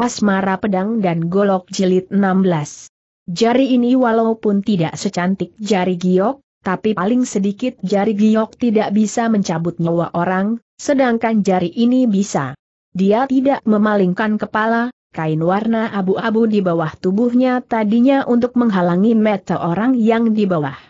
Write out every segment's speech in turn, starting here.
Asmara Pedang dan Golok Jilid 16. Jari ini walaupun tidak secantik jari giok, tapi paling sedikit jari giok tidak bisa mencabut nyawa orang, sedangkan jari ini bisa. Dia tidak memalingkan kepala, kain warna abu-abu di bawah tubuhnya tadinya untuk menghalangi mata orang yang di bawah.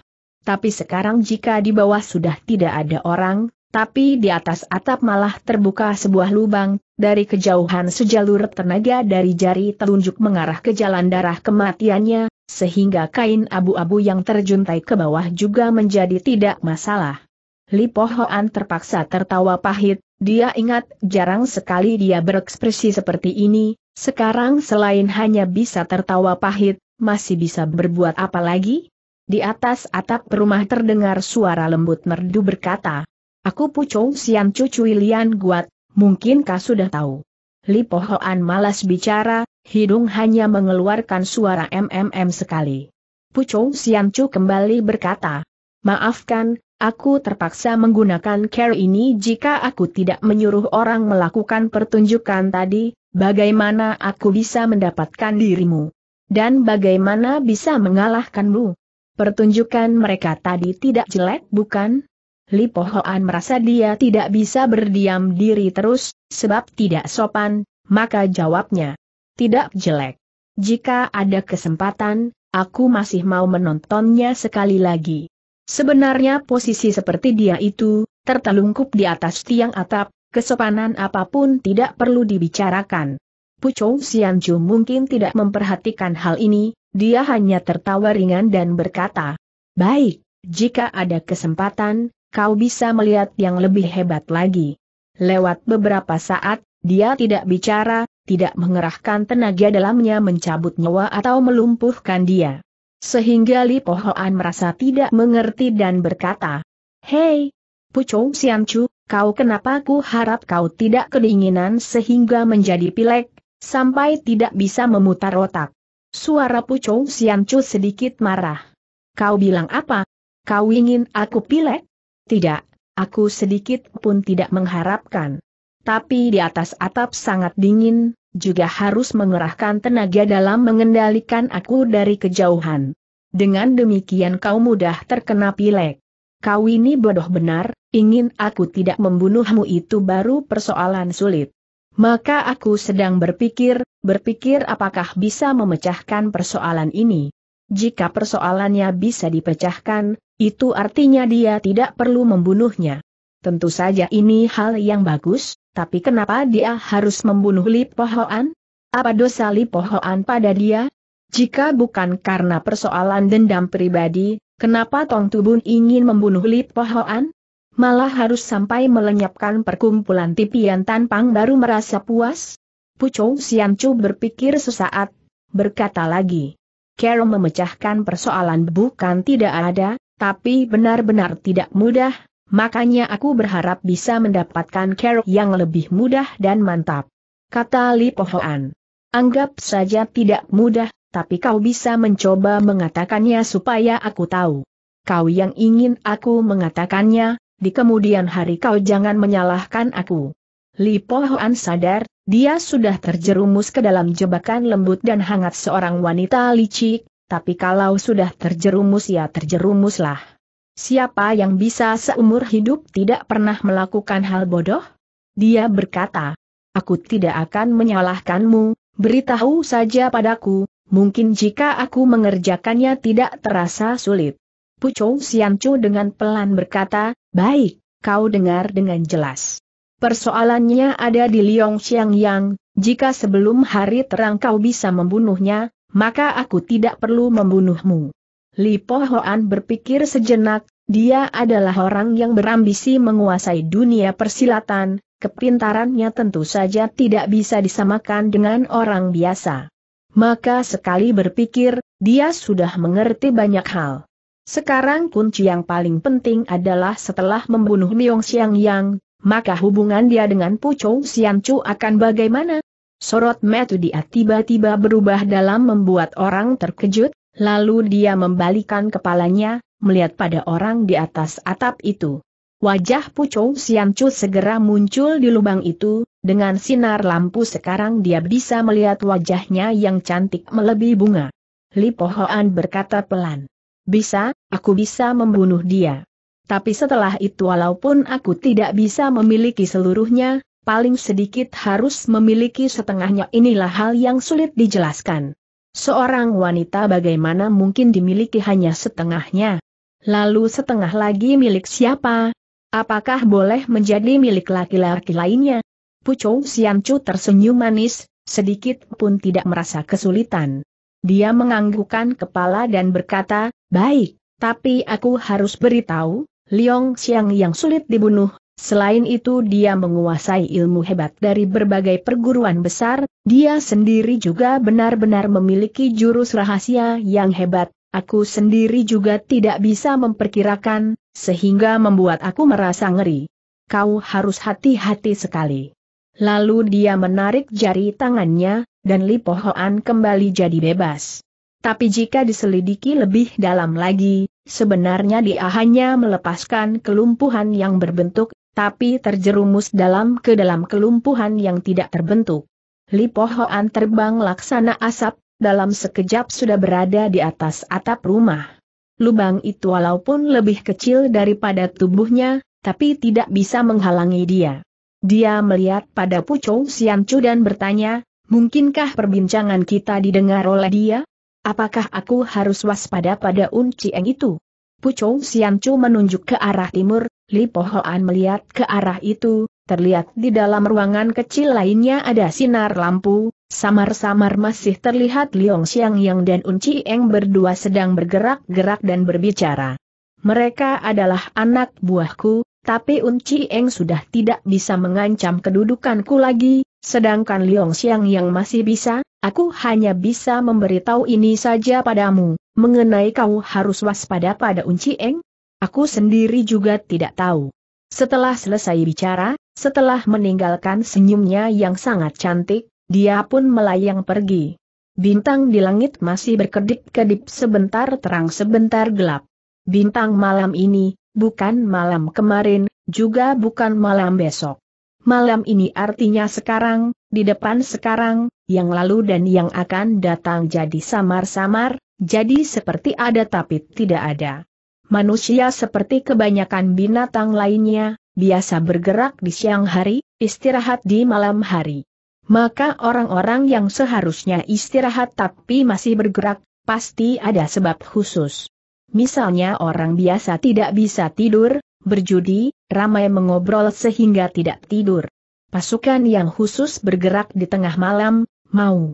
Tapi sekarang jika di bawah sudah tidak ada orang, tapi di atas atap malah terbuka sebuah lubang, dari kejauhan sejalur tenaga dari jari telunjuk mengarah ke jalan darah kematiannya, sehingga kain abu-abu yang terjuntai ke bawah juga menjadi tidak masalah. Lipohoan Hoan terpaksa tertawa pahit, dia ingat jarang sekali dia berekspresi seperti ini, sekarang selain hanya bisa tertawa pahit, masih bisa berbuat apa lagi? Di atas atap rumah terdengar suara lembut merdu berkata, Aku Pucou Siam Cucu Lian Guat, mungkin kau sudah tahu? Li Pohoan malas bicara, hidung hanya mengeluarkan suara MMM sekali. Pucou Siam Cu kembali berkata, Maafkan, aku terpaksa menggunakan care ini jika aku tidak menyuruh orang melakukan pertunjukan tadi, bagaimana aku bisa mendapatkan dirimu? Dan bagaimana bisa mengalahkanmu? Pertunjukan mereka tadi tidak jelek bukan? Lipo Hoan merasa dia tidak bisa berdiam diri terus, sebab tidak sopan, maka jawabnya. Tidak jelek. Jika ada kesempatan, aku masih mau menontonnya sekali lagi. Sebenarnya posisi seperti dia itu, tertelungkup di atas tiang atap, kesopanan apapun tidak perlu dibicarakan. Pucung Sianju mungkin tidak memperhatikan hal ini, dia hanya tertawa ringan dan berkata, Baik, jika ada kesempatan, kau bisa melihat yang lebih hebat lagi. Lewat beberapa saat, dia tidak bicara, tidak mengerahkan tenaga dalamnya mencabut nyawa atau melumpuhkan dia. Sehingga Li Pohoan merasa tidak mengerti dan berkata, Hei, Pucung Siancu, kau kenapa ku harap kau tidak kedinginan sehingga menjadi pilek, sampai tidak bisa memutar otak. Suara Pucung Siancu sedikit marah. Kau bilang apa? Kau ingin aku pilek? Tidak, aku sedikit pun tidak mengharapkan. Tapi di atas atap sangat dingin, juga harus mengerahkan tenaga dalam mengendalikan aku dari kejauhan. Dengan demikian kau mudah terkena pilek. Kau ini bodoh benar, ingin aku tidak membunuhmu itu baru persoalan sulit. Maka aku sedang berpikir, berpikir apakah bisa memecahkan persoalan ini. Jika persoalannya bisa dipecahkan, itu artinya dia tidak perlu membunuhnya. Tentu saja ini hal yang bagus, tapi kenapa dia harus membunuh Lipohoan? Apa dosa Lipohoan pada dia? Jika bukan karena persoalan dendam pribadi, kenapa Tong Tubun ingin membunuh Lipohoan? Malah harus sampai melenyapkan perkumpulan tipian Tanpang baru merasa puas? Pucung Siancu berpikir sesaat, berkata lagi. Carol memecahkan persoalan bukan tidak ada, tapi benar-benar tidak mudah, makanya aku berharap bisa mendapatkan Carol yang lebih mudah dan mantap. Kata Li Pohoan. Anggap saja tidak mudah, tapi kau bisa mencoba mengatakannya supaya aku tahu. Kau yang ingin aku mengatakannya, di kemudian hari kau jangan menyalahkan aku. Li Pohoan sadar, dia sudah terjerumus ke dalam jebakan lembut dan hangat seorang wanita licik, tapi kalau sudah terjerumus ya terjerumuslah. Siapa yang bisa seumur hidup tidak pernah melakukan hal bodoh? Dia berkata, Aku tidak akan menyalahkanmu, beritahu saja padaku, mungkin jika aku mengerjakannya tidak terasa sulit. Pucung siangcu dengan pelan berkata, Baik, kau dengar dengan jelas. Persoalannya ada di Liong Xiang Yang, jika sebelum hari terang kau bisa membunuhnya, maka aku tidak perlu membunuhmu. Li Po Hoan berpikir sejenak, dia adalah orang yang berambisi menguasai dunia persilatan, kepintarannya tentu saja tidak bisa disamakan dengan orang biasa. Maka sekali berpikir, dia sudah mengerti banyak hal. Sekarang kunci yang paling penting adalah setelah membunuh Myong Xiang Yang, maka hubungan dia dengan Pucung Siancu akan bagaimana? Sorot metu dia tiba-tiba berubah dalam membuat orang terkejut, lalu dia membalikan kepalanya, melihat pada orang di atas atap itu. Wajah Pucung Siancu segera muncul di lubang itu, dengan sinar lampu sekarang dia bisa melihat wajahnya yang cantik melebihi bunga. Li Pohoan berkata pelan. Bisa, aku bisa membunuh dia. Tapi setelah itu walaupun aku tidak bisa memiliki seluruhnya, paling sedikit harus memiliki setengahnya inilah hal yang sulit dijelaskan. Seorang wanita bagaimana mungkin dimiliki hanya setengahnya? Lalu setengah lagi milik siapa? Apakah boleh menjadi milik laki-laki lainnya? Pucung Siamcu tersenyum manis, sedikit pun tidak merasa kesulitan. Dia menganggukkan kepala dan berkata, baik, tapi aku harus beritahu, Liong Xiang yang sulit dibunuh, selain itu dia menguasai ilmu hebat dari berbagai perguruan besar, dia sendiri juga benar-benar memiliki jurus rahasia yang hebat, aku sendiri juga tidak bisa memperkirakan, sehingga membuat aku merasa ngeri. Kau harus hati-hati sekali. Lalu dia menarik jari tangannya, dan Li Lipohoan kembali jadi bebas. Tapi jika diselidiki lebih dalam lagi, sebenarnya dia hanya melepaskan kelumpuhan yang berbentuk, tapi terjerumus dalam ke dalam kelumpuhan yang tidak terbentuk. Lipohoan terbang laksana asap, dalam sekejap sudah berada di atas atap rumah. Lubang itu walaupun lebih kecil daripada tubuhnya, tapi tidak bisa menghalangi dia. Dia melihat pada Sian Chu dan bertanya, mungkinkah perbincangan kita didengar oleh dia? Apakah aku harus waspada pada Eng itu? Pucung Siancu menunjuk ke arah timur, Li Pohoan melihat ke arah itu, terlihat di dalam ruangan kecil lainnya ada sinar lampu, samar-samar masih terlihat Liong Xiang Yang dan Eng berdua sedang bergerak-gerak dan berbicara. Mereka adalah anak buahku, tapi Eng sudah tidak bisa mengancam kedudukanku lagi, sedangkan Liong Xiang Yang masih bisa, Aku hanya bisa memberitahu ini saja padamu, mengenai kau harus waspada pada Unci Eng. Aku sendiri juga tidak tahu. Setelah selesai bicara, setelah meninggalkan senyumnya yang sangat cantik, dia pun melayang pergi. Bintang di langit masih berkedip-kedip sebentar terang sebentar gelap. Bintang malam ini, bukan malam kemarin, juga bukan malam besok. Malam ini artinya sekarang, di depan sekarang, yang lalu dan yang akan datang jadi samar-samar, jadi seperti ada tapi tidak ada. Manusia seperti kebanyakan binatang lainnya, biasa bergerak di siang hari, istirahat di malam hari. Maka orang-orang yang seharusnya istirahat tapi masih bergerak, pasti ada sebab khusus. Misalnya orang biasa tidak bisa tidur, berjudi, ramai mengobrol sehingga tidak tidur. Pasukan yang khusus bergerak di tengah malam, mau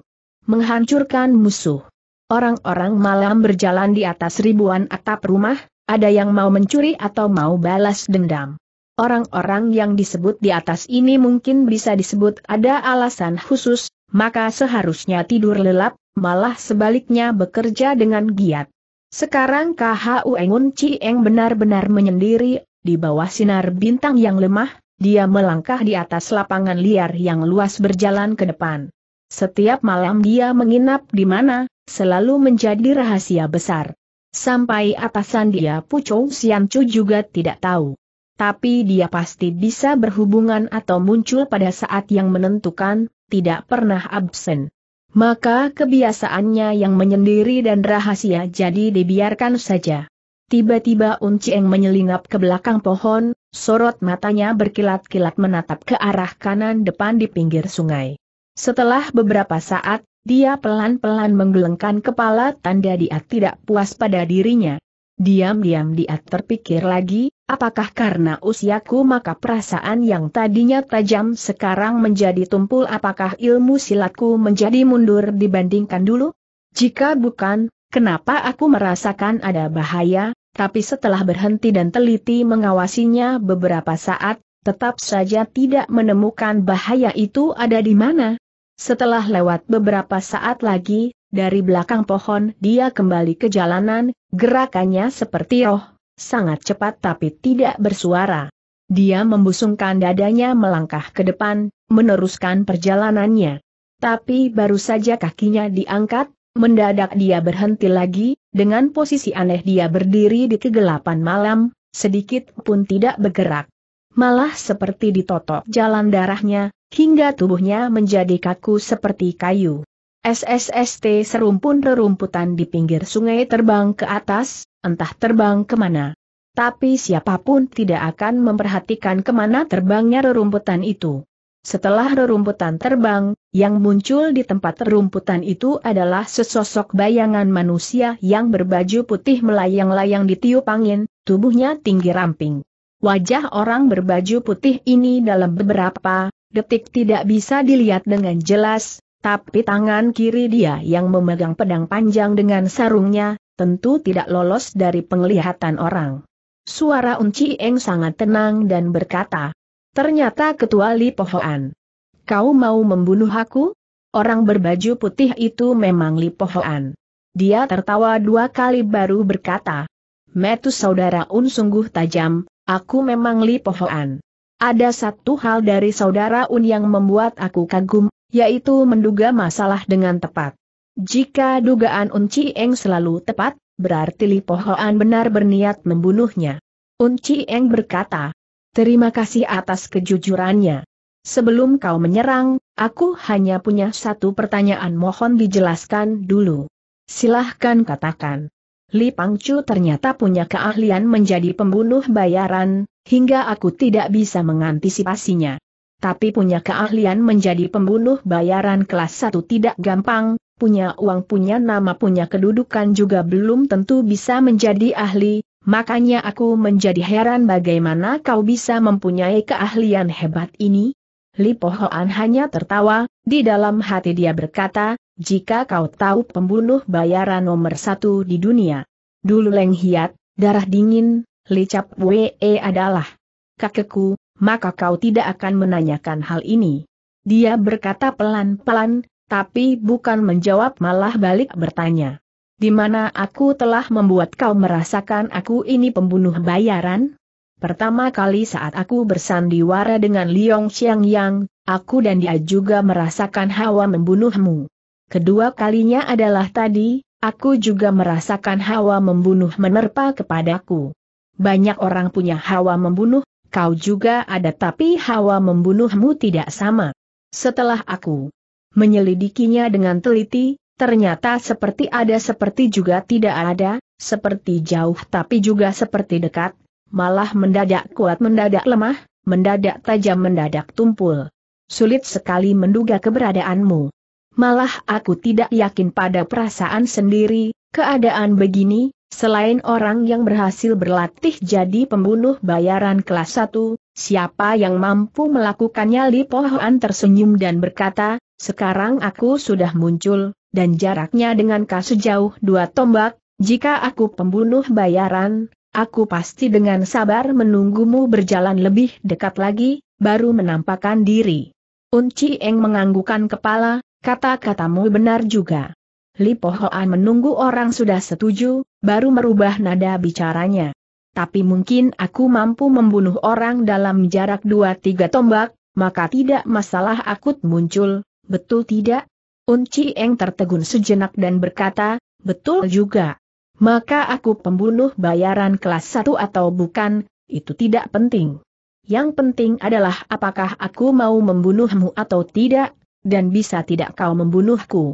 menghancurkan musuh. Orang-orang malam berjalan di atas ribuan atap rumah, ada yang mau mencuri atau mau balas dendam. Orang-orang yang disebut di atas ini mungkin bisa disebut ada alasan khusus, maka seharusnya tidur lelap, malah sebaliknya bekerja dengan giat. Sekarang KHU Engun Cieng benar-benar menyendiri, di bawah sinar bintang yang lemah, dia melangkah di atas lapangan liar yang luas berjalan ke depan. Setiap malam dia menginap di mana, selalu menjadi rahasia besar. Sampai atasan dia Puchou Siancu juga tidak tahu. Tapi dia pasti bisa berhubungan atau muncul pada saat yang menentukan, tidak pernah absen. Maka kebiasaannya yang menyendiri dan rahasia jadi dibiarkan saja. Tiba-tiba Uncieng menyelinap ke belakang pohon, sorot matanya berkilat-kilat menatap ke arah kanan depan di pinggir sungai. Setelah beberapa saat, dia pelan-pelan menggelengkan kepala tanda dia tidak puas pada dirinya. Diam-diam dia terpikir lagi, apakah karena usiaku maka perasaan yang tadinya tajam sekarang menjadi tumpul apakah ilmu silatku menjadi mundur dibandingkan dulu? Jika bukan, kenapa aku merasakan ada bahaya, tapi setelah berhenti dan teliti mengawasinya beberapa saat, tetap saja tidak menemukan bahaya itu ada di mana? Setelah lewat beberapa saat lagi, dari belakang pohon dia kembali ke jalanan, gerakannya seperti roh, sangat cepat tapi tidak bersuara. Dia membusungkan dadanya melangkah ke depan, meneruskan perjalanannya. Tapi baru saja kakinya diangkat, mendadak dia berhenti lagi, dengan posisi aneh dia berdiri di kegelapan malam, sedikit pun tidak bergerak. Malah seperti ditotok jalan darahnya, hingga tubuhnya menjadi kaku seperti kayu. SSST serumpun rerumputan di pinggir sungai terbang ke atas, entah terbang kemana. Tapi siapapun tidak akan memperhatikan kemana terbangnya rerumputan itu. Setelah rerumputan terbang, yang muncul di tempat rerumputan itu adalah sesosok bayangan manusia yang berbaju putih melayang-layang di tiup angin, tubuhnya tinggi ramping. Wajah orang berbaju putih ini dalam beberapa detik tidak bisa dilihat dengan jelas, tapi tangan kiri dia yang memegang pedang panjang dengan sarungnya, tentu tidak lolos dari penglihatan orang. Suara Unci Eng sangat tenang dan berkata, Ternyata ketua Li Pohoan. Kau mau membunuh aku? Orang berbaju putih itu memang Li Pohoan. Dia tertawa dua kali baru berkata, Metus saudara Un sungguh tajam, aku memang Li Pohoan. Ada satu hal dari saudara Un yang membuat aku kagum, yaitu menduga masalah dengan tepat. Jika dugaan Un Eng selalu tepat, berarti Li Pohoan benar berniat membunuhnya. Un Eng berkata, Terima kasih atas kejujurannya. Sebelum kau menyerang, aku hanya punya satu pertanyaan mohon dijelaskan dulu. Silahkan katakan. Li Pangcu ternyata punya keahlian menjadi pembunuh bayaran, hingga aku tidak bisa mengantisipasinya. Tapi punya keahlian menjadi pembunuh bayaran kelas 1 tidak gampang, punya uang punya nama punya kedudukan juga belum tentu bisa menjadi ahli, makanya aku menjadi heran bagaimana kau bisa mempunyai keahlian hebat ini. Li Pohoan hanya tertawa, di dalam hati dia berkata, jika kau tahu pembunuh bayaran nomor satu di dunia. Dulu Leng Hiat, darah dingin, licap we adalah kakekku, maka kau tidak akan menanyakan hal ini. Dia berkata pelan-pelan, tapi bukan menjawab malah balik bertanya. Di mana aku telah membuat kau merasakan aku ini pembunuh bayaran? Pertama kali saat aku bersandiwara dengan Liong Xiang Yang, aku dan dia juga merasakan hawa membunuhmu. Kedua kalinya adalah tadi, aku juga merasakan hawa membunuh menerpa kepadaku. Banyak orang punya hawa membunuh, kau juga ada tapi hawa membunuhmu tidak sama. Setelah aku menyelidikinya dengan teliti, ternyata seperti ada seperti juga tidak ada, seperti jauh tapi juga seperti dekat, malah mendadak kuat mendadak lemah, mendadak tajam mendadak tumpul. Sulit sekali menduga keberadaanmu malah aku tidak yakin pada perasaan sendiri, keadaan begini, selain orang yang berhasil berlatih jadi pembunuh bayaran kelas 1, siapa yang mampu melakukannya Li Pohan tersenyum dan berkata, sekarang aku sudah muncul, dan jaraknya dengan kasu jauh dua tombak, jika aku pembunuh bayaran, aku pasti dengan sabar menunggumu berjalan lebih dekat lagi, baru menampakkan diri. Unci Eng menganggukan kepala, Kata-katamu benar juga. Lipohoan menunggu orang sudah setuju, baru merubah nada bicaranya. Tapi mungkin aku mampu membunuh orang dalam jarak dua tiga tombak, maka tidak masalah aku muncul, betul tidak? Unci Eng tertegun sejenak dan berkata, betul juga. Maka aku pembunuh bayaran kelas satu atau bukan, itu tidak penting. Yang penting adalah apakah aku mau membunuhmu atau tidak, dan bisa tidak kau membunuhku.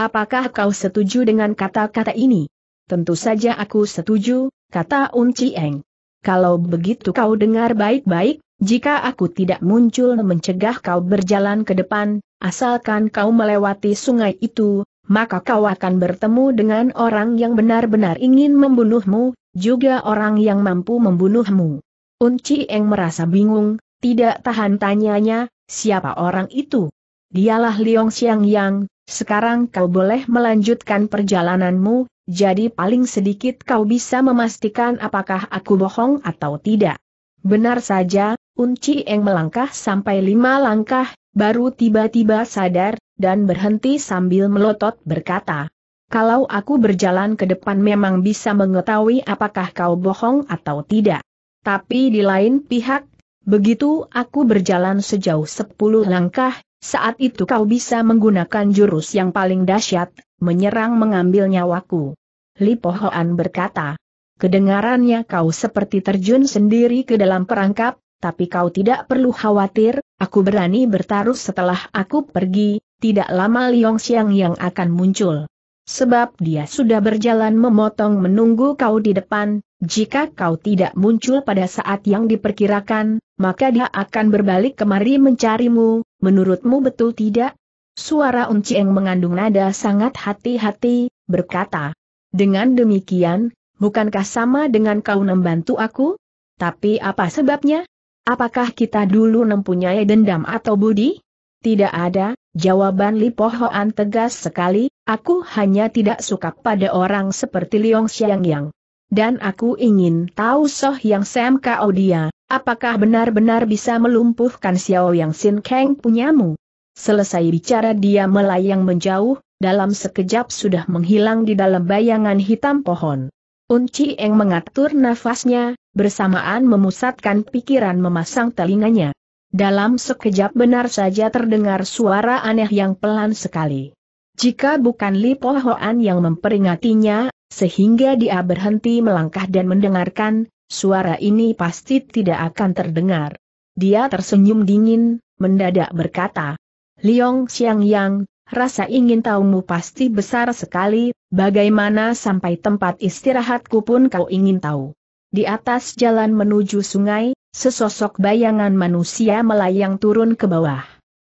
Apakah kau setuju dengan kata-kata ini? Tentu saja aku setuju, kata Unci Cieng. Kalau begitu kau dengar baik-baik, jika aku tidak muncul mencegah kau berjalan ke depan, asalkan kau melewati sungai itu, maka kau akan bertemu dengan orang yang benar-benar ingin membunuhmu, juga orang yang mampu membunuhmu. Unci Eng merasa bingung, tidak tahan tanyanya, siapa orang itu? dialah Liong Xiang Yang, sekarang kau boleh melanjutkan perjalananmu, jadi paling sedikit kau bisa memastikan apakah aku bohong atau tidak. Benar saja, Unci Eng melangkah sampai lima langkah, baru tiba-tiba sadar, dan berhenti sambil melotot berkata. Kalau aku berjalan ke depan memang bisa mengetahui apakah kau bohong atau tidak. Tapi di lain pihak, begitu aku berjalan sejauh sepuluh langkah, saat itu kau bisa menggunakan jurus yang paling dahsyat, menyerang mengambil nyawaku. Lipo Hoan berkata, kedengarannya kau seperti terjun sendiri ke dalam perangkap, tapi kau tidak perlu khawatir, aku berani bertaruh setelah aku pergi, tidak lama Liong Xiang yang akan muncul. Sebab dia sudah berjalan memotong menunggu kau di depan, jika kau tidak muncul pada saat yang diperkirakan, maka dia akan berbalik kemari mencarimu, Menurutmu betul tidak? Suara yang mengandung nada sangat hati-hati, berkata. Dengan demikian, bukankah sama dengan kau membantu aku? Tapi apa sebabnya? Apakah kita dulu mempunyai dendam atau budi? Tidak ada, jawaban Li Pohoan tegas sekali, aku hanya tidak suka pada orang seperti Liong Xiang Dan aku ingin tahu Soh Yang Sam Kaodia. dia, Apakah benar-benar bisa melumpuhkan Xiao Yang Sin Kang punyamu? Selesai bicara dia melayang menjauh, dalam sekejap sudah menghilang di dalam bayangan hitam pohon. Unci Eng mengatur nafasnya, bersamaan memusatkan pikiran memasang telinganya. Dalam sekejap benar saja terdengar suara aneh yang pelan sekali. Jika bukan Li Pohoan yang memperingatinya, sehingga dia berhenti melangkah dan mendengarkan, suara ini pasti tidak akan terdengar. Dia tersenyum dingin, mendadak berkata, Liong Xiang Yang, rasa ingin tahumu pasti besar sekali, bagaimana sampai tempat istirahatku pun kau ingin tahu. Di atas jalan menuju sungai, sesosok bayangan manusia melayang turun ke bawah.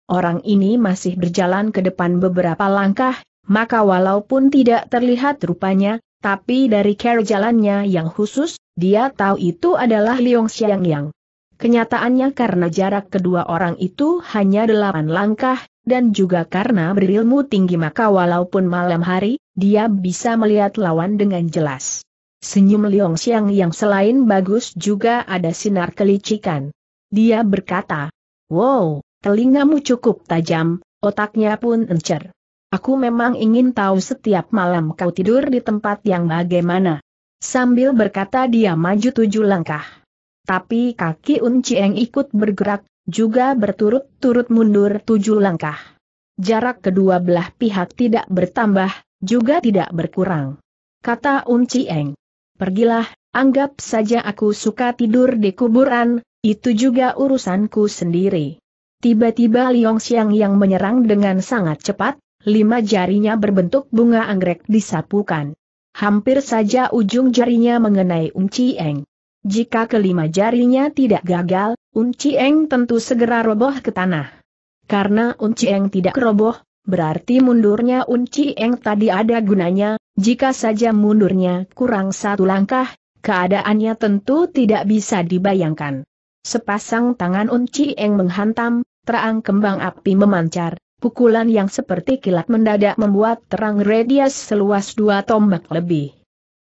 Orang ini masih berjalan ke depan beberapa langkah, maka walaupun tidak terlihat rupanya, tapi dari cara jalannya yang khusus, dia tahu itu adalah Liong Xiang Yang. Kenyataannya karena jarak kedua orang itu hanya delapan langkah, dan juga karena berilmu tinggi maka walaupun malam hari, dia bisa melihat lawan dengan jelas. Senyum Liong Xiang yang selain bagus juga ada sinar kelicikan. Dia berkata, Wow, telingamu cukup tajam, otaknya pun encer. Aku memang ingin tahu setiap malam kau tidur di tempat yang bagaimana. Sambil berkata dia maju tujuh langkah. Tapi kaki Uncieng ikut bergerak, juga berturut-turut mundur tujuh langkah. Jarak kedua belah pihak tidak bertambah, juga tidak berkurang. Kata Uncieng. Pergilah, anggap saja aku suka tidur di kuburan, itu juga urusanku sendiri. Tiba-tiba Liong Xiang yang menyerang dengan sangat cepat, lima jarinya berbentuk bunga anggrek disapukan. Hampir saja ujung jarinya mengenai Unci Eng. Jika kelima jarinya tidak gagal, Unci Eng tentu segera roboh ke tanah. Karena Unci Eng tidak roboh, berarti mundurnya Unci Eng tadi ada gunanya, jika saja mundurnya kurang satu langkah, keadaannya tentu tidak bisa dibayangkan. Sepasang tangan Unci Eng menghantam, terang kembang api memancar, Pukulan yang seperti kilat mendadak membuat terang radius seluas dua tombak lebih.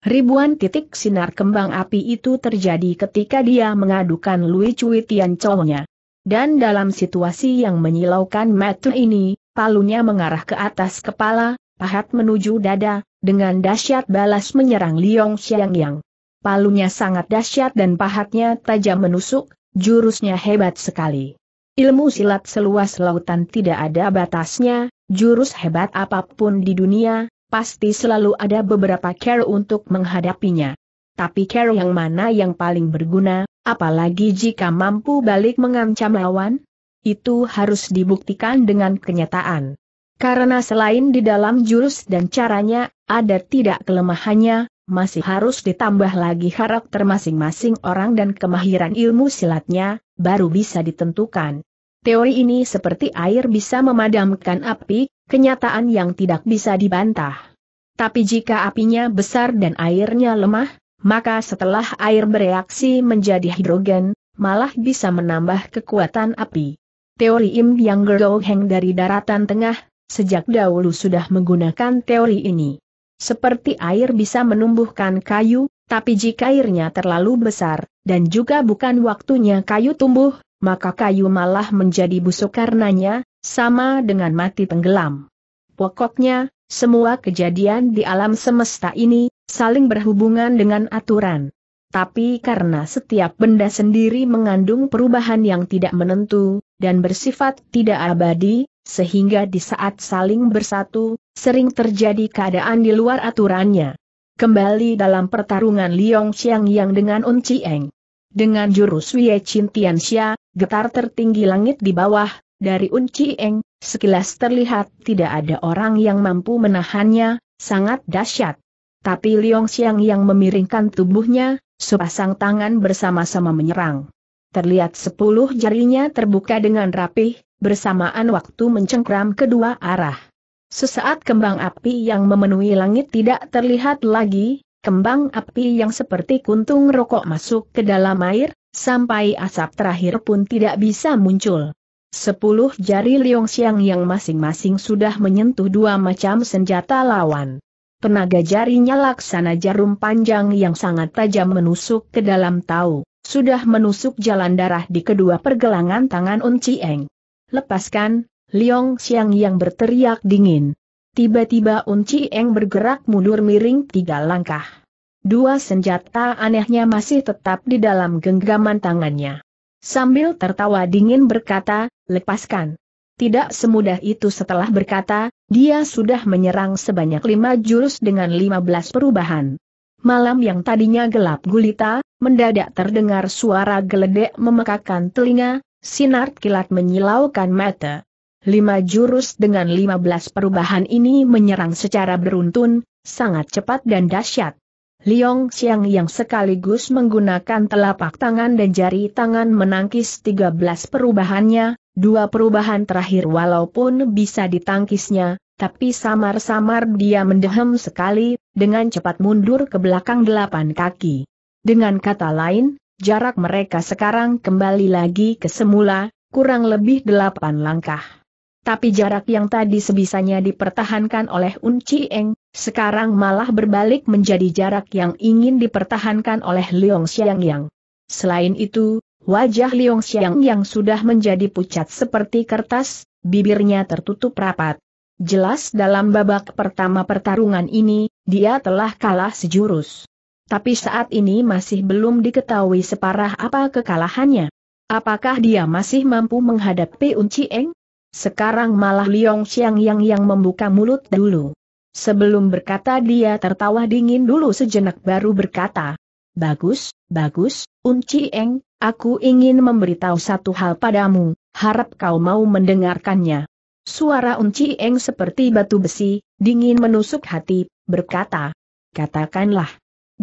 Ribuan titik sinar kembang api itu terjadi ketika dia mengadukan Lui Cui Tianchou-nya. Dan dalam situasi yang menyilaukan mata ini, palunya mengarah ke atas kepala, pahat menuju dada, dengan dahsyat balas menyerang Liong Xiang Yang. Palunya sangat dahsyat dan pahatnya tajam menusuk, jurusnya hebat sekali. Ilmu silat seluas lautan tidak ada batasnya, jurus hebat apapun di dunia, pasti selalu ada beberapa care untuk menghadapinya. Tapi care yang mana yang paling berguna, apalagi jika mampu balik mengancam lawan? Itu harus dibuktikan dengan kenyataan. Karena selain di dalam jurus dan caranya, ada tidak kelemahannya, masih harus ditambah lagi karakter masing-masing orang dan kemahiran ilmu silatnya, baru bisa ditentukan. Teori ini seperti air bisa memadamkan api, kenyataan yang tidak bisa dibantah. Tapi jika apinya besar dan airnya lemah, maka setelah air bereaksi menjadi hidrogen, malah bisa menambah kekuatan api. Teori Im Yang Gerloheng dari daratan tengah, sejak dahulu sudah menggunakan teori ini. Seperti air bisa menumbuhkan kayu, tapi jika airnya terlalu besar, dan juga bukan waktunya kayu tumbuh, maka kayu malah menjadi busuk karenanya, sama dengan mati tenggelam. Pokoknya, semua kejadian di alam semesta ini, saling berhubungan dengan aturan. Tapi karena setiap benda sendiri mengandung perubahan yang tidak menentu, dan bersifat tidak abadi, sehingga di saat saling bersatu, sering terjadi keadaan di luar aturannya. Kembali dalam pertarungan Liong Xiang yang dengan Un Eng, Dengan jurus Wei Chin Xia, getar tertinggi langit di bawah, dari Un Eng, sekilas terlihat tidak ada orang yang mampu menahannya, sangat dahsyat. Tapi Liong Xiang yang memiringkan tubuhnya, sepasang tangan bersama-sama menyerang. Terlihat sepuluh jarinya terbuka dengan rapih, bersamaan waktu mencengkram kedua arah. Sesaat kembang api yang memenuhi langit tidak terlihat lagi, kembang api yang seperti kuntung rokok masuk ke dalam air, sampai asap terakhir pun tidak bisa muncul. Sepuluh jari Liong Xiang yang masing-masing sudah menyentuh dua macam senjata lawan. Tenaga jarinya laksana jarum panjang yang sangat tajam menusuk ke dalam tahu, sudah menusuk jalan darah di kedua pergelangan tangan Un Uncieng. Lepaskan, Liong Xiang yang berteriak dingin. Tiba-tiba kunci Eng bergerak mundur miring tiga langkah. Dua senjata anehnya masih tetap di dalam genggaman tangannya. Sambil tertawa dingin berkata, lepaskan. Tidak semudah itu setelah berkata, dia sudah menyerang sebanyak lima jurus dengan lima belas perubahan. Malam yang tadinya gelap gulita, mendadak terdengar suara geledek memekakan telinga, Sinar kilat menyilaukan mata. Lima jurus dengan lima belas perubahan ini menyerang secara beruntun, sangat cepat dan dahsyat. Liong Xiang yang sekaligus menggunakan telapak tangan dan jari tangan menangkis tiga belas perubahannya, dua perubahan terakhir walaupun bisa ditangkisnya, tapi samar-samar dia mendehem sekali, dengan cepat mundur ke belakang delapan kaki. Dengan kata lain, Jarak mereka sekarang kembali lagi ke semula, kurang lebih delapan langkah. Tapi jarak yang tadi sebisanya dipertahankan oleh Unci Eng, sekarang malah berbalik menjadi jarak yang ingin dipertahankan oleh Liong Xiang Yang. Selain itu, wajah Liong Xiang Yang sudah menjadi pucat seperti kertas, bibirnya tertutup rapat. Jelas dalam babak pertama pertarungan ini, dia telah kalah sejurus. Tapi saat ini masih belum diketahui separah apa kekalahannya. Apakah dia masih mampu menghadapi Unci Eng? Sekarang malah Liong Xiang Yang yang membuka mulut dulu. Sebelum berkata dia tertawa dingin dulu sejenak baru berkata. Bagus, bagus, Unci Eng, aku ingin memberitahu satu hal padamu, harap kau mau mendengarkannya. Suara Unci Eng seperti batu besi, dingin menusuk hati, berkata. Katakanlah.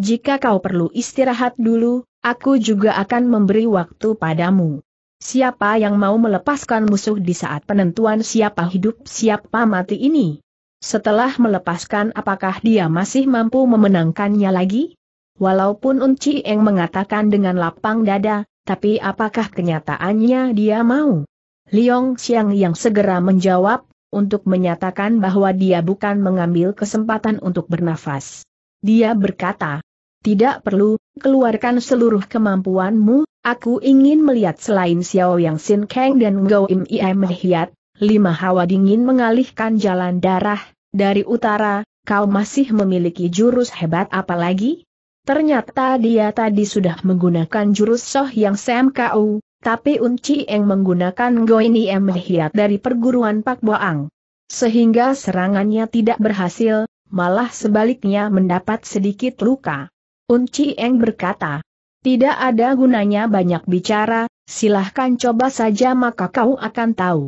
Jika kau perlu istirahat dulu, aku juga akan memberi waktu padamu. Siapa yang mau melepaskan musuh di saat penentuan siapa hidup siapa mati ini? Setelah melepaskan apakah dia masih mampu memenangkannya lagi? Walaupun Unci Eng mengatakan dengan lapang dada, tapi apakah kenyataannya dia mau? Liong Xiang yang segera menjawab, untuk menyatakan bahwa dia bukan mengambil kesempatan untuk bernafas. Dia berkata, tidak perlu, keluarkan seluruh kemampuanmu, aku ingin melihat selain Xiao Yang Sin Kang dan Ngao Im Iem Hiat, lima hawa dingin mengalihkan jalan darah, dari utara, kau masih memiliki jurus hebat apalagi? Ternyata dia tadi sudah menggunakan jurus Soh Yang Sam Kau, tapi Unci Eng menggunakan Im Iem Hiat dari perguruan Pak Boang. Sehingga serangannya tidak berhasil, malah sebaliknya mendapat sedikit luka. Unci Eng berkata, tidak ada gunanya banyak bicara, silahkan coba saja maka kau akan tahu.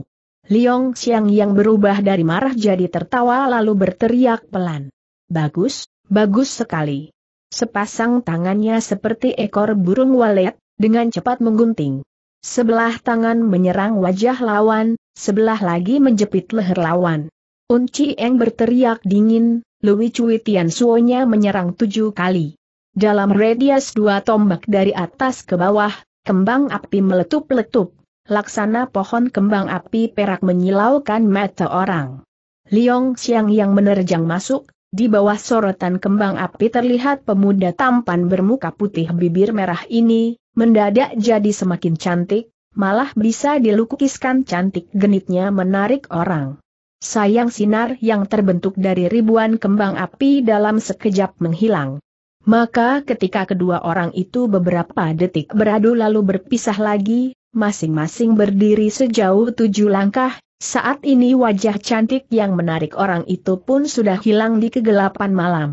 Liong Xiang yang berubah dari marah jadi tertawa lalu berteriak pelan. Bagus, bagus sekali. Sepasang tangannya seperti ekor burung walet, dengan cepat menggunting. Sebelah tangan menyerang wajah lawan, sebelah lagi menjepit leher lawan. Unci Eng berteriak dingin, Lui Cui Suonya menyerang tujuh kali. Dalam radius dua tombak dari atas ke bawah, kembang api meletup-letup, laksana pohon kembang api perak menyilaukan mata orang. Liong Xiang yang menerjang masuk, di bawah sorotan kembang api terlihat pemuda tampan bermuka putih bibir merah ini, mendadak jadi semakin cantik, malah bisa dilukiskan cantik genitnya menarik orang sayang sinar yang terbentuk dari ribuan kembang api dalam sekejap menghilang. Maka ketika kedua orang itu beberapa detik beradu lalu berpisah lagi, masing-masing berdiri sejauh tujuh langkah, saat ini wajah cantik yang menarik orang itu pun sudah hilang di kegelapan malam.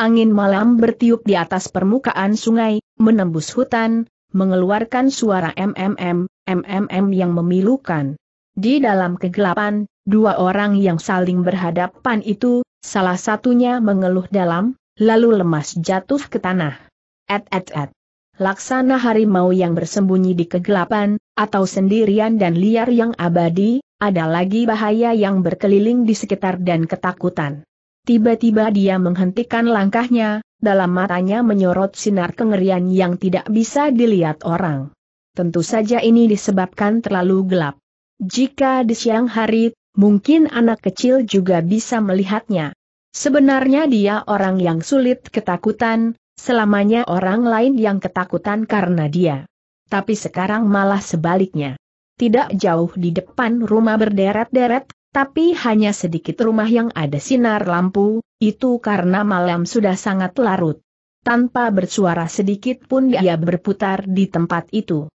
Angin malam bertiup di atas permukaan sungai, menembus hutan, mengeluarkan suara MMM, MMM yang memilukan. Di dalam kegelapan, Dua orang yang saling berhadapan itu, salah satunya mengeluh dalam, lalu lemas jatuh ke tanah. Et et et. Laksana harimau yang bersembunyi di kegelapan, atau sendirian dan liar yang abadi, ada lagi bahaya yang berkeliling di sekitar dan ketakutan. Tiba-tiba dia menghentikan langkahnya, dalam matanya menyorot sinar kengerian yang tidak bisa dilihat orang. Tentu saja ini disebabkan terlalu gelap. Jika di siang hari, mungkin anak kecil juga bisa melihatnya. Sebenarnya dia orang yang sulit ketakutan, selamanya orang lain yang ketakutan karena dia. Tapi sekarang malah sebaliknya. Tidak jauh di depan rumah berderet-deret, tapi hanya sedikit rumah yang ada sinar lampu, itu karena malam sudah sangat larut. Tanpa bersuara sedikit pun dia berputar di tempat itu.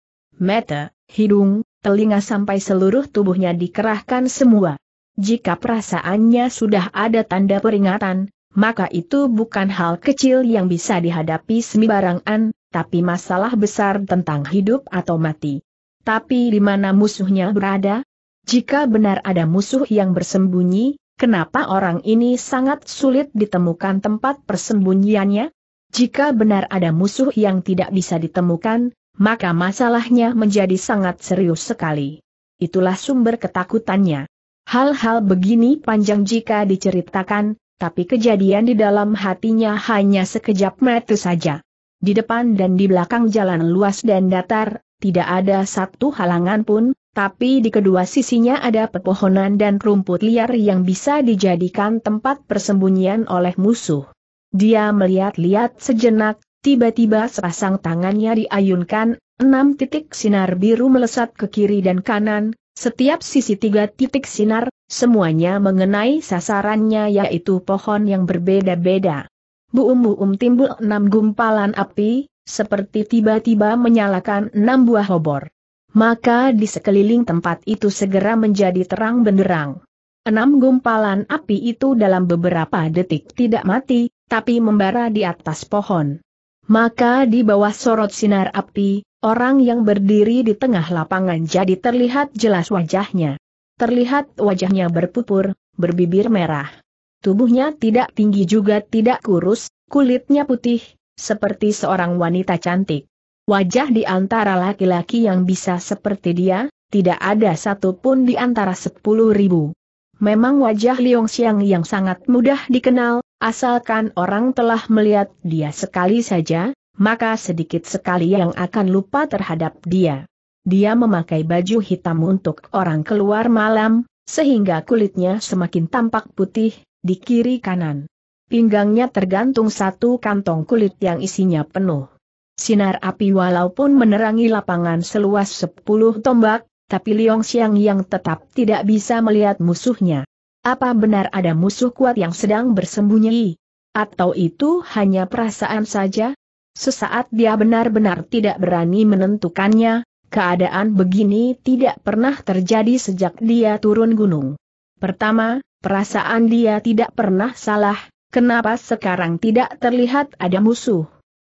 Mata, hidung, telinga sampai seluruh tubuhnya dikerahkan semua. Jika perasaannya sudah ada tanda peringatan, maka itu bukan hal kecil yang bisa dihadapi sembarangan, tapi masalah besar tentang hidup atau mati. Tapi di mana musuhnya berada? Jika benar ada musuh yang bersembunyi, kenapa orang ini sangat sulit ditemukan tempat persembunyiannya? Jika benar ada musuh yang tidak bisa ditemukan, maka masalahnya menjadi sangat serius sekali. Itulah sumber ketakutannya. Hal-hal begini panjang jika diceritakan, tapi kejadian di dalam hatinya hanya sekejap mata saja. Di depan dan di belakang jalan luas dan datar, tidak ada satu halangan pun, tapi di kedua sisinya ada pepohonan dan rumput liar yang bisa dijadikan tempat persembunyian oleh musuh. Dia melihat-lihat sejenak, Tiba-tiba sepasang tangannya diayunkan, enam titik sinar biru melesat ke kiri dan kanan, setiap sisi tiga titik sinar, semuanya mengenai sasarannya yaitu pohon yang berbeda-beda. Buum-buum timbul enam gumpalan api, seperti tiba-tiba menyalakan enam buah obor. Maka di sekeliling tempat itu segera menjadi terang benderang. Enam gumpalan api itu dalam beberapa detik tidak mati, tapi membara di atas pohon. Maka di bawah sorot sinar api, orang yang berdiri di tengah lapangan jadi terlihat jelas wajahnya. Terlihat wajahnya berpupur, berbibir merah. Tubuhnya tidak tinggi juga tidak kurus, kulitnya putih, seperti seorang wanita cantik. Wajah di antara laki-laki yang bisa seperti dia, tidak ada satupun di antara sepuluh ribu. Memang wajah Liong Xiang yang sangat mudah dikenal, Asalkan orang telah melihat dia sekali saja, maka sedikit sekali yang akan lupa terhadap dia. Dia memakai baju hitam untuk orang keluar malam, sehingga kulitnya semakin tampak putih, di kiri kanan. Pinggangnya tergantung satu kantong kulit yang isinya penuh. Sinar api walaupun menerangi lapangan seluas 10 tombak, tapi Liong Xiang yang tetap tidak bisa melihat musuhnya. Apa benar ada musuh kuat yang sedang bersembunyi? Atau itu hanya perasaan saja? Sesaat dia benar-benar tidak berani menentukannya, keadaan begini tidak pernah terjadi sejak dia turun gunung. Pertama, perasaan dia tidak pernah salah, kenapa sekarang tidak terlihat ada musuh?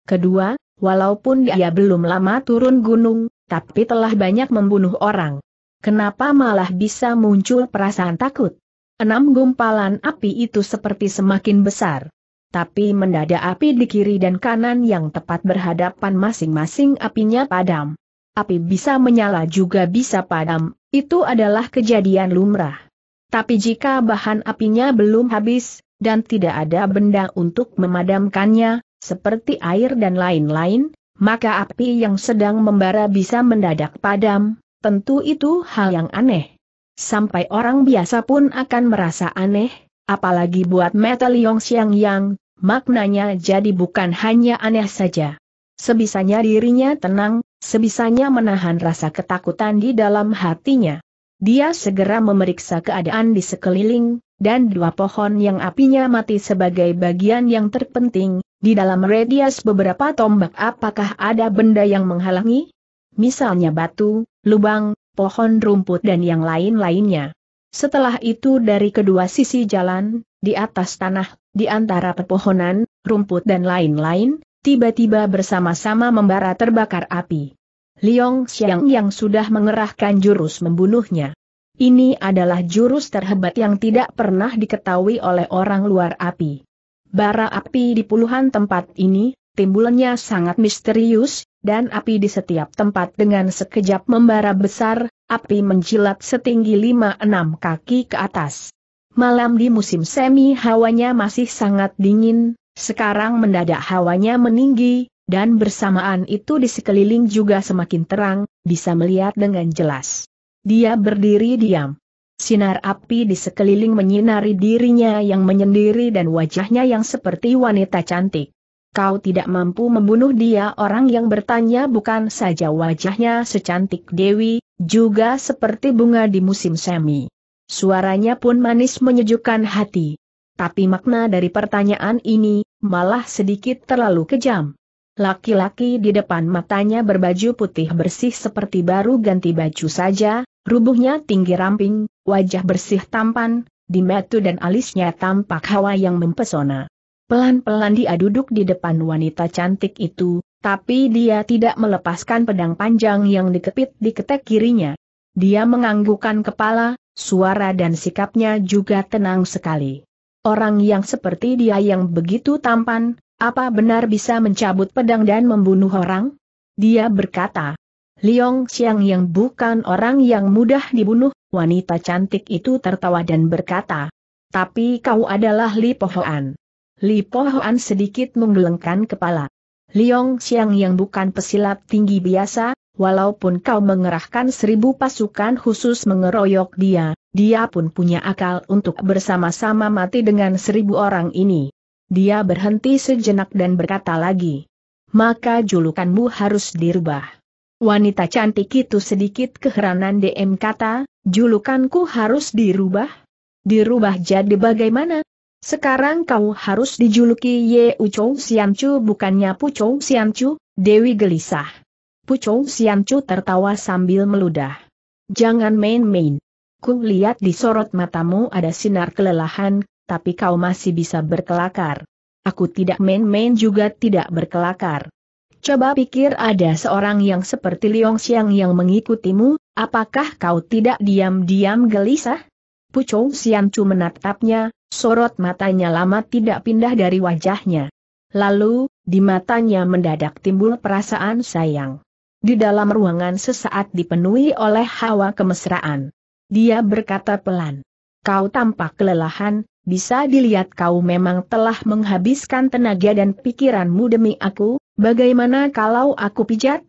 Kedua, walaupun dia belum lama turun gunung, tapi telah banyak membunuh orang. Kenapa malah bisa muncul perasaan takut? Enam gumpalan api itu seperti semakin besar. Tapi mendadak api di kiri dan kanan yang tepat berhadapan masing-masing apinya padam. Api bisa menyala juga bisa padam, itu adalah kejadian lumrah. Tapi jika bahan apinya belum habis, dan tidak ada benda untuk memadamkannya, seperti air dan lain-lain, maka api yang sedang membara bisa mendadak padam, tentu itu hal yang aneh sampai orang biasa pun akan merasa aneh, apalagi buat Metal Yong Xiang Yang, maknanya jadi bukan hanya aneh saja. Sebisanya dirinya tenang, sebisanya menahan rasa ketakutan di dalam hatinya. Dia segera memeriksa keadaan di sekeliling, dan dua pohon yang apinya mati sebagai bagian yang terpenting, di dalam radius beberapa tombak apakah ada benda yang menghalangi? Misalnya batu, lubang, pohon rumput dan yang lain-lainnya. Setelah itu dari kedua sisi jalan, di atas tanah, di antara pepohonan, rumput dan lain-lain, tiba-tiba bersama-sama membara terbakar api. Liong Xiang yang sudah mengerahkan jurus membunuhnya. Ini adalah jurus terhebat yang tidak pernah diketahui oleh orang luar api. Bara api di puluhan tempat ini, timbulannya sangat misterius, dan api di setiap tempat dengan sekejap membara besar, api menjilat setinggi 5-6 kaki ke atas. Malam di musim semi hawanya masih sangat dingin, sekarang mendadak hawanya meninggi, dan bersamaan itu di sekeliling juga semakin terang, bisa melihat dengan jelas. Dia berdiri diam. Sinar api di sekeliling menyinari dirinya yang menyendiri dan wajahnya yang seperti wanita cantik kau tidak mampu membunuh dia orang yang bertanya bukan saja wajahnya secantik Dewi, juga seperti bunga di musim semi. Suaranya pun manis menyejukkan hati. Tapi makna dari pertanyaan ini, malah sedikit terlalu kejam. Laki-laki di depan matanya berbaju putih bersih seperti baru ganti baju saja, rubuhnya tinggi ramping, wajah bersih tampan, di metu dan alisnya tampak hawa yang mempesona. Pelan-pelan dia duduk di depan wanita cantik itu, tapi dia tidak melepaskan pedang panjang yang dikepit di ketek kirinya. Dia menganggukkan kepala, suara dan sikapnya juga tenang sekali. Orang yang seperti dia yang begitu tampan, apa benar bisa mencabut pedang dan membunuh orang? Dia berkata, Liong Xiang yang bukan orang yang mudah dibunuh, wanita cantik itu tertawa dan berkata, tapi kau adalah Li Pohoan. Li Po sedikit menggelengkan kepala. Liong Xiang yang bukan pesilat tinggi biasa, walaupun kau mengerahkan seribu pasukan khusus mengeroyok dia, dia pun punya akal untuk bersama-sama mati dengan seribu orang ini. Dia berhenti sejenak dan berkata lagi. Maka julukanmu harus dirubah. Wanita cantik itu sedikit keheranan DM kata, julukanku harus dirubah? Dirubah jadi bagaimana? Sekarang kau harus dijuluki Ye Uchong Siancu bukannya Puchong Siancu, Dewi gelisah. Puchong Siancu tertawa sambil meludah. Jangan main-main. Ku lihat di sorot matamu ada sinar kelelahan, tapi kau masih bisa berkelakar. Aku tidak main-main juga tidak berkelakar. Coba pikir ada seorang yang seperti Liong Xiang yang mengikutimu, apakah kau tidak diam-diam gelisah? Puchong Siancu menatapnya, sorot matanya lama tidak pindah dari wajahnya. Lalu, di matanya mendadak timbul perasaan sayang. Di dalam ruangan sesaat dipenuhi oleh hawa kemesraan. Dia berkata pelan, Kau tampak kelelahan, bisa dilihat kau memang telah menghabiskan tenaga dan pikiranmu demi aku, bagaimana kalau aku pijat?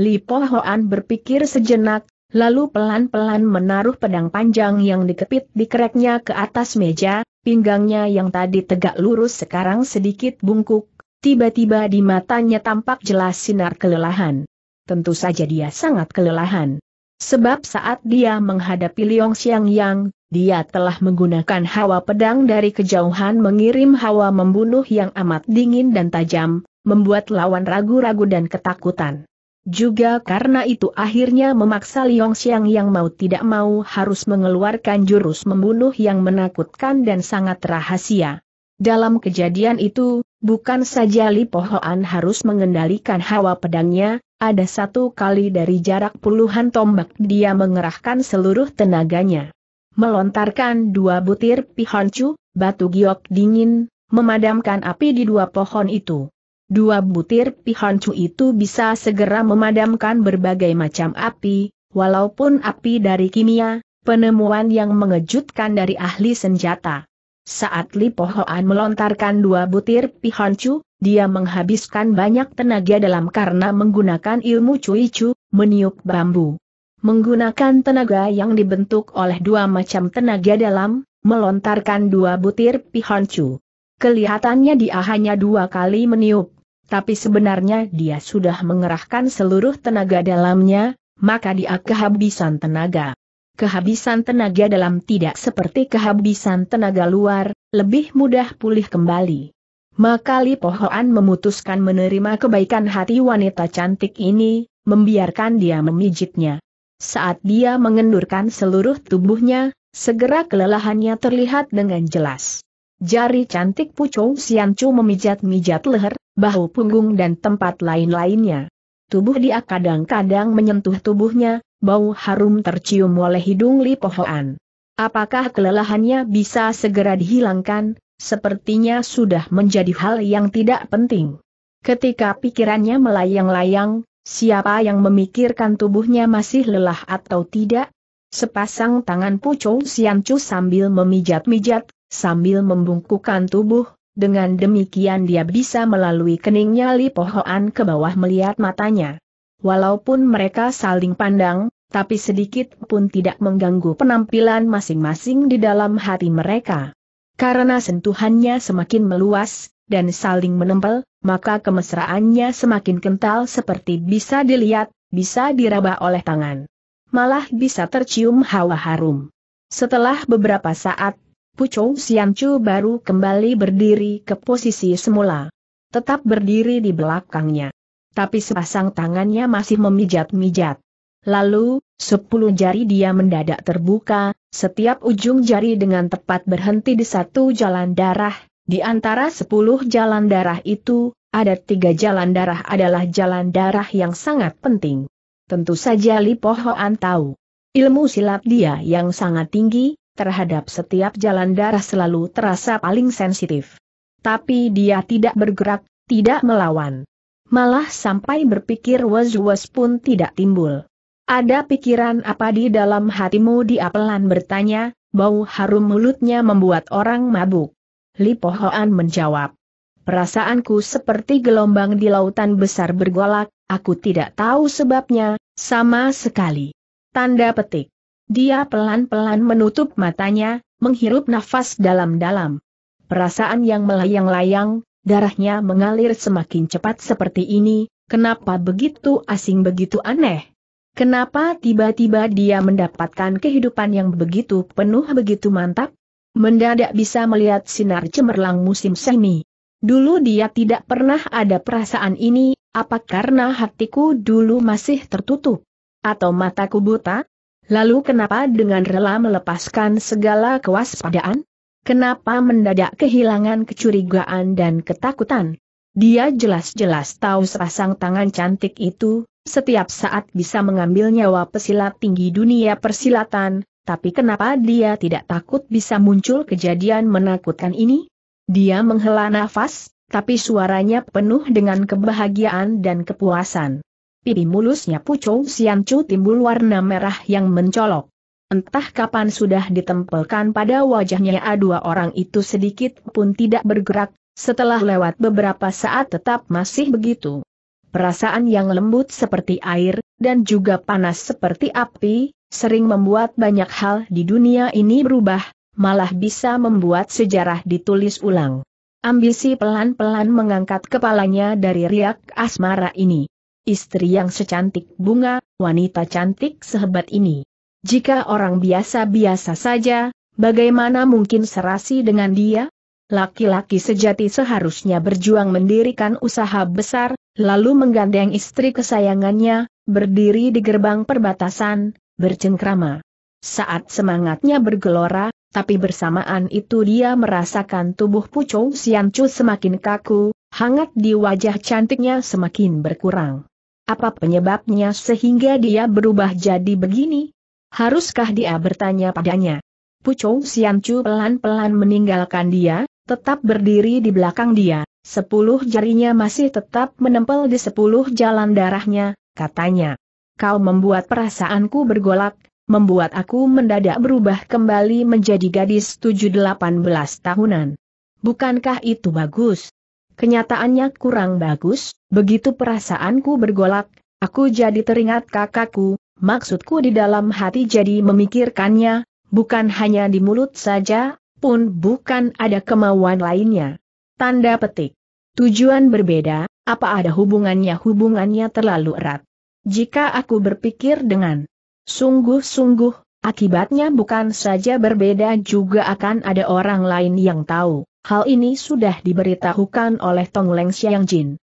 Li Pohoan berpikir sejenak, Lalu pelan-pelan menaruh pedang panjang yang dikepit di kereknya ke atas meja, pinggangnya yang tadi tegak lurus sekarang sedikit bungkuk, tiba-tiba di matanya tampak jelas sinar kelelahan. Tentu saja dia sangat kelelahan. Sebab saat dia menghadapi Liong Xiang Yang, dia telah menggunakan hawa pedang dari kejauhan mengirim hawa membunuh yang amat dingin dan tajam, membuat lawan ragu-ragu dan ketakutan. Juga karena itu akhirnya memaksa Liong Xiang yang mau tidak mau harus mengeluarkan jurus membunuh yang menakutkan dan sangat rahasia. Dalam kejadian itu, bukan saja Li Pohoan harus mengendalikan hawa pedangnya, ada satu kali dari jarak puluhan tombak dia mengerahkan seluruh tenaganya. Melontarkan dua butir pihoncu, batu giok dingin, memadamkan api di dua pohon itu. Dua butir pihoncu itu bisa segera memadamkan berbagai macam api, walaupun api dari kimia, penemuan yang mengejutkan dari ahli senjata. Saat Li Pohoan melontarkan dua butir pihoncu, dia menghabiskan banyak tenaga dalam karena menggunakan ilmu cuicu, meniup bambu. Menggunakan tenaga yang dibentuk oleh dua macam tenaga dalam, melontarkan dua butir pihoncu. Kelihatannya dia hanya dua kali meniup tapi sebenarnya dia sudah mengerahkan seluruh tenaga dalamnya, maka dia kehabisan tenaga. Kehabisan tenaga dalam tidak seperti kehabisan tenaga luar, lebih mudah pulih kembali. Maka Li Pohoan memutuskan menerima kebaikan hati wanita cantik ini, membiarkan dia memijitnya. Saat dia mengendurkan seluruh tubuhnya, segera kelelahannya terlihat dengan jelas. Jari cantik Pucung Siancu memijat-mijat leher, bahu punggung dan tempat lain-lainnya. Tubuh dia kadang-kadang menyentuh tubuhnya, bau harum tercium oleh hidung Li Pohoan. Apakah kelelahannya bisa segera dihilangkan? Sepertinya sudah menjadi hal yang tidak penting. Ketika pikirannya melayang-layang, siapa yang memikirkan tubuhnya masih lelah atau tidak? Sepasang tangan Pucou Siancu sambil memijat-mijat, sambil membungkukkan tubuh, dengan demikian dia bisa melalui keningnya Li Pohoan ke bawah melihat matanya. Walaupun mereka saling pandang, tapi sedikit pun tidak mengganggu penampilan masing-masing di dalam hati mereka. Karena sentuhannya semakin meluas, dan saling menempel, maka kemesraannya semakin kental seperti bisa dilihat, bisa diraba oleh tangan. Malah bisa tercium hawa harum. Setelah beberapa saat, Pucou Siamcu baru kembali berdiri ke posisi semula. Tetap berdiri di belakangnya. Tapi sepasang tangannya masih memijat-mijat. Lalu, sepuluh jari dia mendadak terbuka, setiap ujung jari dengan tepat berhenti di satu jalan darah, di antara sepuluh jalan darah itu, ada tiga jalan darah adalah jalan darah yang sangat penting. Tentu saja Lipohoan tahu. Ilmu silat dia yang sangat tinggi, terhadap setiap jalan darah selalu terasa paling sensitif. Tapi dia tidak bergerak, tidak melawan. Malah sampai berpikir was-was pun tidak timbul. Ada pikiran apa di dalam hatimu diapelan apelan bertanya, bau harum mulutnya membuat orang mabuk. Lipo menjawab. Perasaanku seperti gelombang di lautan besar bergolak, aku tidak tahu sebabnya, sama sekali. Tanda petik. Dia pelan-pelan menutup matanya, menghirup nafas dalam-dalam. Perasaan yang melayang-layang, darahnya mengalir semakin cepat seperti ini, kenapa begitu asing begitu aneh? Kenapa tiba-tiba dia mendapatkan kehidupan yang begitu penuh begitu mantap? Mendadak bisa melihat sinar cemerlang musim semi. Dulu dia tidak pernah ada perasaan ini, apa karena hatiku dulu masih tertutup? Atau mataku buta? Lalu kenapa dengan rela melepaskan segala kewaspadaan? Kenapa mendadak kehilangan kecurigaan dan ketakutan? Dia jelas-jelas tahu sepasang tangan cantik itu, setiap saat bisa mengambil nyawa pesilat tinggi dunia persilatan, tapi kenapa dia tidak takut bisa muncul kejadian menakutkan ini? Dia menghela nafas, tapi suaranya penuh dengan kebahagiaan dan kepuasan pipi mulusnya Pucou Siancu timbul warna merah yang mencolok. Entah kapan sudah ditempelkan pada wajahnya A dua orang itu sedikit pun tidak bergerak, setelah lewat beberapa saat tetap masih begitu. Perasaan yang lembut seperti air, dan juga panas seperti api, sering membuat banyak hal di dunia ini berubah, malah bisa membuat sejarah ditulis ulang. Ambisi pelan-pelan mengangkat kepalanya dari riak asmara ini istri yang secantik bunga, wanita cantik sehebat ini. Jika orang biasa-biasa saja, bagaimana mungkin serasi dengan dia? Laki-laki sejati seharusnya berjuang mendirikan usaha besar, lalu menggandeng istri kesayangannya, berdiri di gerbang perbatasan, bercengkrama. Saat semangatnya bergelora, tapi bersamaan itu dia merasakan tubuh Pucung Siancu semakin kaku, hangat di wajah cantiknya semakin berkurang. Apa penyebabnya sehingga dia berubah jadi begini? Haruskah dia bertanya padanya? Pucung Siancu pelan-pelan meninggalkan dia, tetap berdiri di belakang dia, sepuluh jarinya masih tetap menempel di sepuluh jalan darahnya, katanya. Kau membuat perasaanku bergolak, membuat aku mendadak berubah kembali menjadi gadis tujuh delapan belas tahunan. Bukankah itu bagus? kenyataannya kurang bagus, begitu perasaanku bergolak, aku jadi teringat kakakku, maksudku di dalam hati jadi memikirkannya, bukan hanya di mulut saja, pun bukan ada kemauan lainnya. Tanda petik. Tujuan berbeda, apa ada hubungannya hubungannya terlalu erat. Jika aku berpikir dengan sungguh-sungguh, akibatnya bukan saja berbeda juga akan ada orang lain yang tahu. Hal ini sudah diberitahukan oleh Tong Leng Xiang Jin.